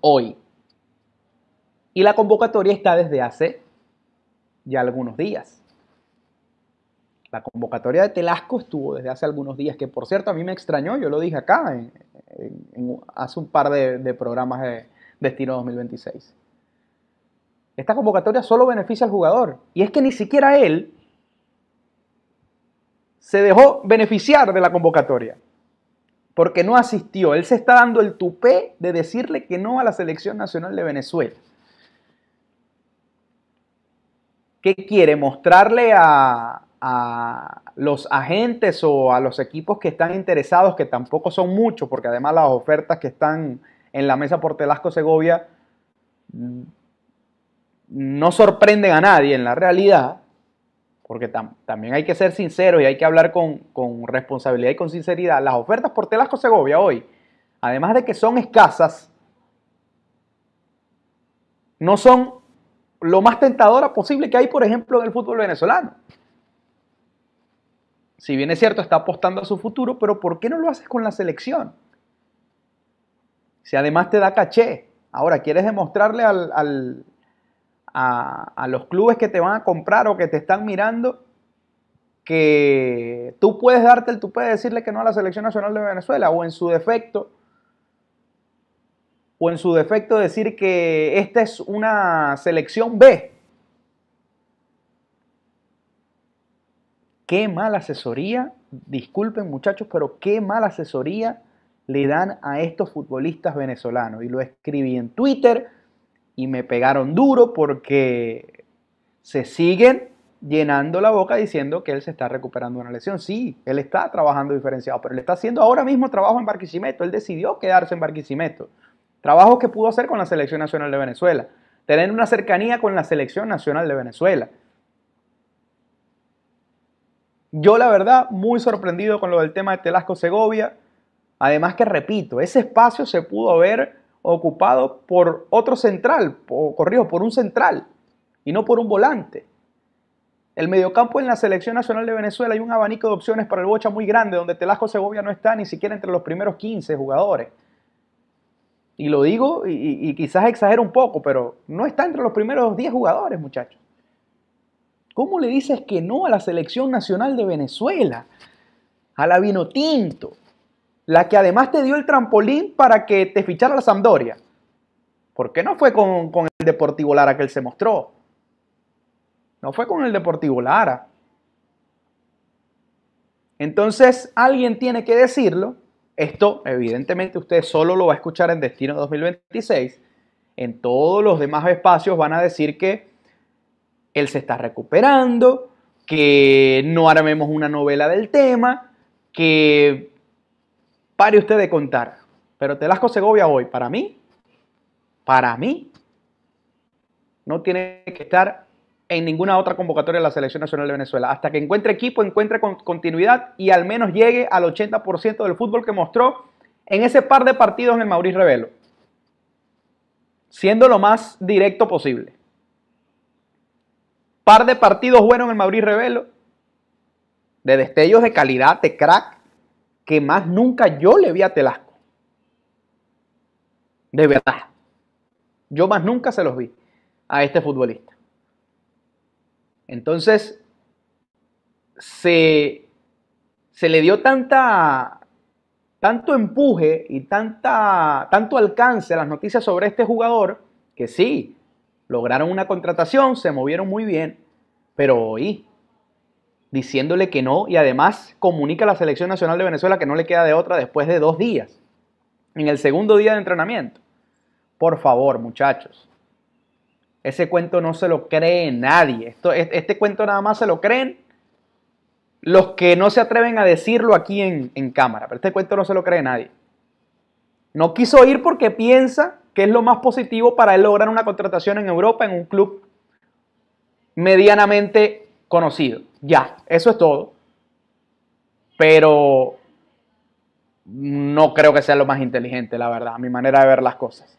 hoy. Y la convocatoria está desde hace ya algunos días. La convocatoria de Telasco estuvo desde hace algunos días, que por cierto a mí me extrañó, yo lo dije acá, hace un par de, de programas de Destino 2026. Esta convocatoria solo beneficia al jugador. Y es que ni siquiera él se dejó beneficiar de la convocatoria porque no asistió. Él se está dando el tupé de decirle que no a la selección nacional de Venezuela. ¿Qué quiere? ¿Mostrarle a, los agentes o a los equipos que están interesados, que tampoco son muchos, porque además las ofertas que están en la mesa por Telasco Segovia mm, no sorprenden a nadie en la realidad? porque también hay que ser sinceros y hay que hablar con, responsabilidad y con sinceridad. Las ofertas por Telasco Segovia hoy, además de que son escasas, no son lo más tentadora posible que hay, por ejemplo, en el fútbol venezolano. Si bien es cierto, está apostando a su futuro, pero ¿por qué no lo haces con la selección? Si además te da caché. Ahora, quieres demostrarle al, a, los clubes que te van a comprar o que te están mirando que tú puedes darte el, tú puedes decirle que no a la selección nacional de Venezuela o en su defecto o en su defecto decir que esta es una selección B. Qué mala asesoría, disculpen muchachos, pero qué mala asesoría le dan a estos futbolistas venezolanos. Y lo escribí en Twitter, y me pegaron duro porque se siguen llenando la boca diciendo que él se está recuperando una lesión. Sí, él está trabajando diferenciado, pero él está haciendo ahora mismo trabajo en Barquisimeto. Él decidió quedarse en Barquisimeto. Trabajo que pudo hacer con la Selección Nacional de Venezuela. Tener una cercanía con la Selección Nacional de Venezuela. Yo la verdad, muy sorprendido con lo del tema de Telasco Segovia. Además que repito, ese espacio se pudo ver ocupado por otro central, o corrijo, por un central y no por un volante. El mediocampo en la selección nacional de Venezuela hay un abanico de opciones para el Bocha muy grande, donde Telasco Segovia no está ni siquiera entre los primeros 15 jugadores. Y lo digo y, y quizás exagero un poco, pero no está entre los primeros 10 jugadores, muchachos. ¿Cómo le dices que no a la selección nacional de Venezuela? A la Vinotinto, la que además te dio el trampolín para que te fichara la Sampdoria. ¿Por qué no fue con, el Deportivo Lara que él se mostró? No fue con el Deportivo Lara. Entonces, alguien tiene que decirlo. Esto, evidentemente, usted solo lo va a escuchar en Destino 2026. En todos los demás espacios van a decir que él se está recuperando, que no armemos una novela del tema, que Pare usted de contar. Pero Telasco Segovia hoy, para mí, para mí, no tiene que estar en ninguna otra convocatoria de la Selección Nacional de Venezuela. Hasta que encuentre equipo, encuentre continuidad y al menos llegue al 80% del fútbol que mostró en ese par de partidos en el Mauricio Revelo. Siendo lo más directo posible. Par de partidos buenos en el Mauricio Revelo. De destellos de calidad, de crack que más nunca yo le vi a Telasco. De verdad. Yo más nunca se los vi a este futbolista. Entonces, se, se le dio tanta, tanto empuje y tanta, tanto alcance a las noticias sobre este jugador que sí, lograron una contratación, se movieron muy bien, pero hoy diciéndole que no y además comunica a la Selección Nacional de Venezuela que no le queda de otra después de dos días, en el segundo día de entrenamiento. Por favor, muchachos, ese cuento no se lo cree nadie. Esto, este, cuento nada más se lo creen los que no se atreven a decirlo aquí en, en cámara, pero este cuento no se lo cree nadie. No quiso ir porque piensa que es lo más positivo para él lograr una contratación en Europa en un club medianamente conocido. Ya, eso es todo. Pero no creo que sea lo más inteligente, la verdad, mi manera de ver las cosas.